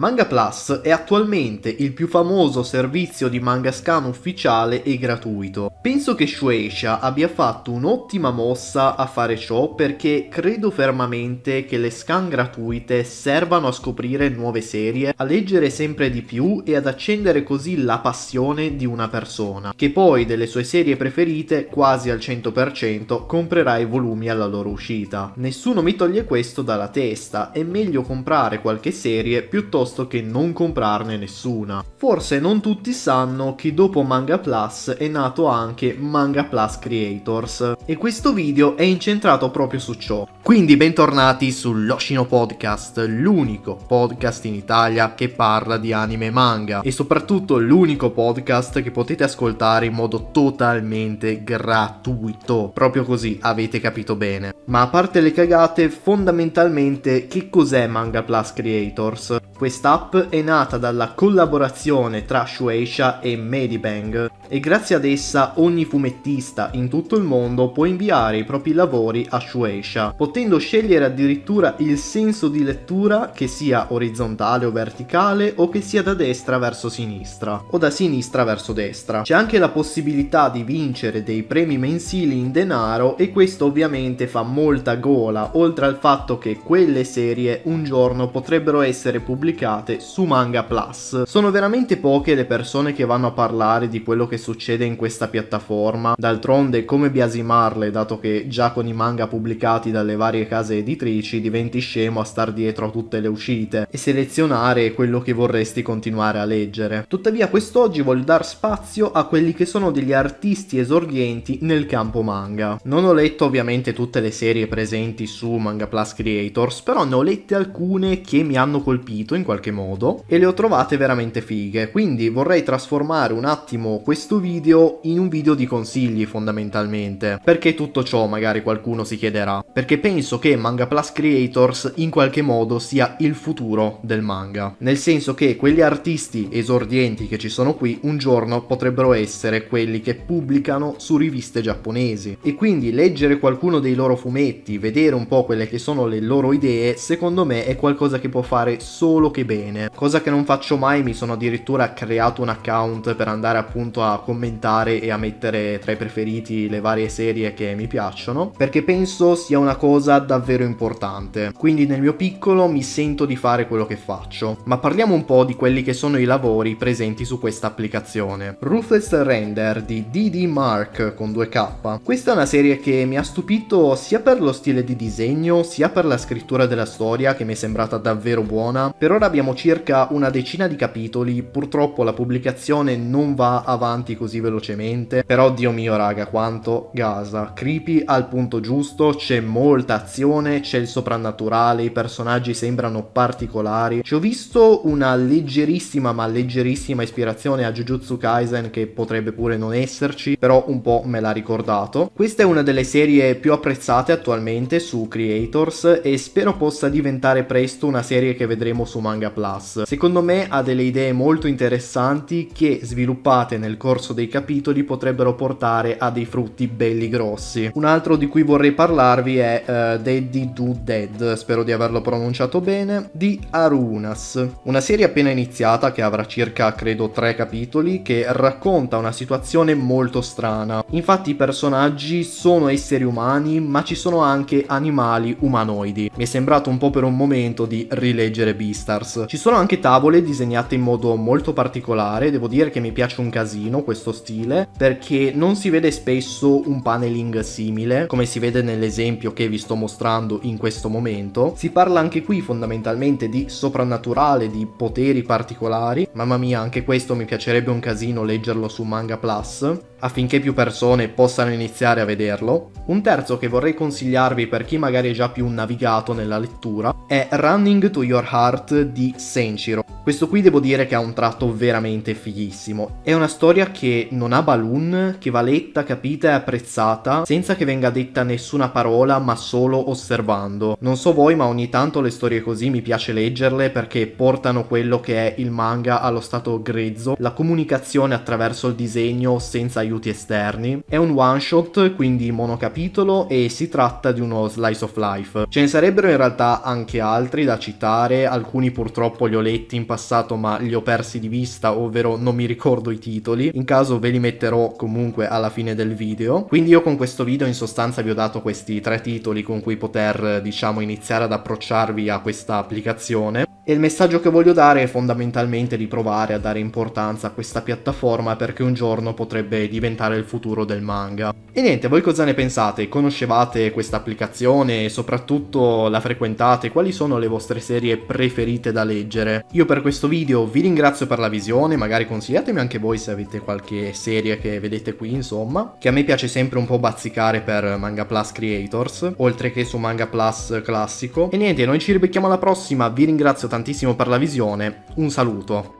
Manga Plus è attualmente il più famoso servizio di Mangascan ufficiale e gratuito. Penso che Shueisha abbia fatto un'ottima mossa a fare ciò perché credo fermamente che le scan gratuite servano a scoprire nuove serie, a leggere sempre di più e ad accendere così la passione di una persona, che poi delle sue serie preferite quasi al 100% comprerà i volumi alla loro uscita. Nessuno mi toglie questo dalla testa, è meglio comprare qualche serie piuttosto piuttosto che non comprarne nessuna. Forse non tutti sanno che dopo Manga Plus è nato anche Manga Plus Creators e questo video è incentrato proprio su ciò. Quindi bentornati sull'Oshino Podcast, l'unico podcast in Italia che parla di anime e manga e soprattutto l'unico podcast che potete ascoltare in modo totalmente gratuito. Proprio così avete capito bene. Ma a parte le cagate, fondamentalmente che cos'è Manga Plus Creators? Quest'app è nata dalla collaborazione tra Shueisha e Medibang e grazie ad essa ogni fumettista in tutto il mondo può inviare i propri lavori a Shueisha potendo scegliere addirittura il senso di lettura che sia orizzontale o verticale o che sia da destra verso sinistra o da sinistra verso destra. C'è anche la possibilità di vincere dei premi mensili in denaro e questo ovviamente fa molta gola, oltre al fatto che quelle serie un giorno potrebbero essere pubblicate su Manga Plus. Sono veramente poche le persone che vanno a parlare di quello che succede in questa piattaforma, d'altronde come biasimarle dato che già con i manga pubblicati dalle varie case editrici diventi scemo a star dietro a tutte le uscite e selezionare quello che vorresti continuare a leggere. Tuttavia quest'oggi voglio dar spazio a quelli che sono degli artisti esordienti nel campo manga. Non ho letto ovviamente tutte le serie presenti su Manga Plus Creators, però ne ho lette alcune che mi hanno colpito in qualche modo e le ho trovate veramente fighe, quindi vorrei trasformare un attimo questo video in un video di consigli fondamentalmente, perché tutto ciò magari qualcuno si chiederà, perché penso penso che Manga Plus Creators in qualche modo sia il futuro del manga, nel senso che quegli artisti esordienti che ci sono qui un giorno potrebbero essere quelli che pubblicano su riviste giapponesi e quindi leggere qualcuno dei loro fumetti, vedere un po' quelle che sono le loro idee, secondo me è qualcosa che può fare solo che bene, cosa che non faccio mai, mi sono addirittura creato un account per andare appunto a commentare e a mettere tra i preferiti le varie serie che mi piacciono, perché penso sia una cosa cosa davvero importante. Quindi nel mio piccolo mi sento di fare quello che faccio. Ma parliamo un po' di quelli che sono i lavori presenti su questa applicazione. Ruthless Render di DD Mark con 2K. Questa è una serie che mi ha stupito sia per lo stile di disegno, sia per la scrittura della storia che mi è sembrata davvero buona. Per ora abbiamo circa una decina di capitoli, purtroppo la pubblicazione non va avanti così velocemente, però Dio mio raga quanto gasa, creepy al punto giusto, c'è molta ambientazione, c'è il soprannaturale, i personaggi sembrano particolari. Ci ho visto una leggerissima ma leggerissima ispirazione a Jujutsu Kaisen che potrebbe pure non esserci, però un po' me l'ha ricordato. Questa è una delle serie più apprezzate attualmente su Creators e spero possa diventare presto una serie che vedremo su Manga Plus. Secondo me ha delle idee molto interessanti che sviluppate nel corso dei capitoli potrebbero portare a dei frutti belli grossi. Un altro di cui vorrei parlarvi è eh, uh, Daddy Do Dead, spero di averlo pronunciato bene, di Arunas. Una serie appena iniziata che avrà circa credo tre capitoli che racconta una situazione molto strana. Infatti i personaggi sono esseri umani ma ci sono anche animali umanoidi. Mi è sembrato un po' per un momento di rileggere Beastars. Ci sono anche tavole disegnate in modo molto particolare, devo dire che mi piace un casino questo stile perché non si vede spesso un paneling simile come si vede nell'esempio che vi sto sto mostrando in questo momento. Si parla anche qui fondamentalmente di soprannaturale, di poteri particolari. Mamma mia, anche questo mi piacerebbe un casino leggerlo su Manga Plus affinché più persone possano iniziare a vederlo. Un terzo che vorrei consigliarvi per chi magari è già più navigato nella lettura è Running to Your Heart di Senshiro. Questo qui devo dire che ha un tratto veramente fighissimo. È una storia che non ha balloon, che va letta, capita e apprezzata, senza che venga detta nessuna parola, ma solo solo osservando. Non so voi, ma ogni tanto le storie così mi piace leggerle perché portano quello che è il manga allo stato grezzo, la comunicazione attraverso il disegno senza aiuti esterni. È un one shot, quindi monocapitolo, e si tratta di uno slice of life. Ce ne sarebbero in realtà anche altri da citare, alcuni purtroppo li ho letti in passato ma li ho persi di vista, ovvero non mi ricordo i titoli. In caso ve li metterò comunque alla fine del video. Quindi io con questo video in sostanza vi ho dato questi tre titoli con cui poter diciamo iniziare ad approcciarvi a questa applicazione e il messaggio che voglio dare è fondamentalmente di provare a dare importanza a questa piattaforma perché un giorno potrebbe diventare il futuro del manga. E niente, voi cosa ne pensate? Conoscevate questa applicazione e soprattutto la frequentate? Quali sono le vostre serie preferite da leggere? Io per questo video vi ringrazio per la visione, magari consigliatemi anche voi se avete qualche serie che vedete qui insomma, che a me piace sempre un po' bazzicare per Manga Plus Creators, oltre che su Manga Plus Classico. E niente, noi ci ribecchiamo alla prossima, vi ringrazio tantissimo tantissimo per la visione, un saluto.